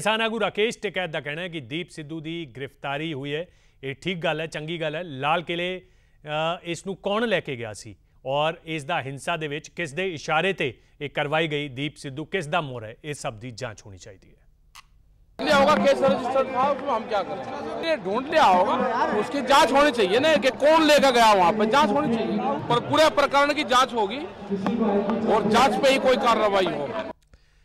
ਕਿਸਾਨ ਆਗੂ ਰਾਕੇਸ਼ ਟਿਕੈਤ ਦਾ ਕਹਿਣਾ ਹੈ ਕਿ ਦੀਪ ਸਿੱਧੂ ਦੀ ਗ੍ਰਿਫਤਾਰੀ ਹੋਈ ਹੈ ਇਹ ਠੀਕ ਗੱਲ ਹੈ ਚੰਗੀ ਗੱਲ ਹੈ ਲਾਲ ਕਿਲੇ ਇਸ ਨੂੰ ਕੌਣ ਲੈ ਕੇ ਗਿਆ ਸੀ ਔਰ ਇਸ ਦਾ ਹਿੰਸਾ ਦੇ ਵਿੱਚ ਕਿਸ ਦੇ ਇਸ਼ਾਰੇ ਤੇ ਇਹ ਕਰਵਾਈ ਗਈ ਦੀਪ ਸਿੱਧੂ ਕਿਸ ਦਾ ਮੋਰ ਹੈ ਇਹ ਸਭ ਦੀ ਜਾਂਚ ਹੋਣੀ ਚਾਹੀਦੀ ਹੈ लिया होगा केस रजिस्टर था उसमें हम क्या करें ढूंढ लिया होगा उसकी जांच होनी चाहिए ना कि कौन लेकर गया वहाँ पर जांच होनी चाहिए पर पूरे प्रकरण की जांच होगी और जांच पे ही कोई कार्रवाई होगी